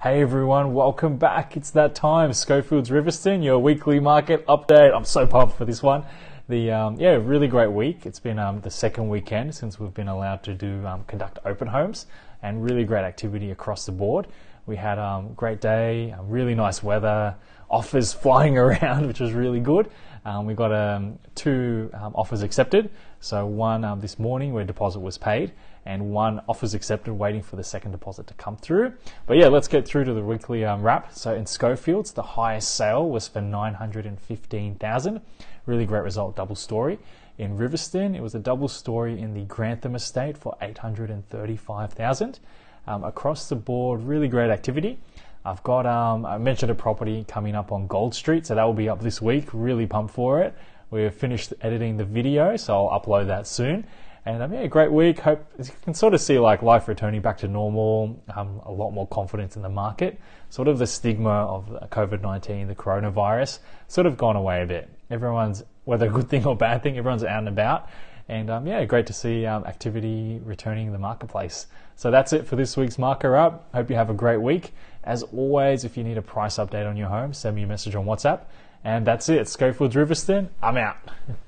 Hey everyone, welcome back. It's that time, Schofield's Riverston, your weekly market update. I'm so pumped for this one. The um, yeah, really great week. It's been um, the second weekend since we've been allowed to do um, conduct open homes, and really great activity across the board. We had a um, great day, um, really nice weather, offers flying around, which was really good. Um, we got um, two um, offers accepted. So one um, this morning where deposit was paid, and one offers accepted, waiting for the second deposit to come through. But yeah, let's get through to the weekly wrap. So in Schofields, the highest sale was for nine hundred and fifteen thousand. Really great result, double story in Riverston. It was a double story in the Grantham estate for 835,000. Um, across the board, really great activity. I've got, um, I mentioned a property coming up on Gold Street, so that will be up this week. Really pumped for it. We've finished editing the video, so I'll upload that soon. And um, yeah, great week. Hope you can sort of see like life returning back to normal, um, a lot more confidence in the market. Sort of the stigma of COVID 19, the coronavirus, sort of gone away a bit. Everyone's whether a good thing or bad thing, everyone's out and about. And um, yeah, great to see um, activity returning in the marketplace. So that's it for this week's Marker Up. Hope you have a great week. As always, if you need a price update on your home, send me a message on WhatsApp. And that's it. Schofield Riverston, I'm out.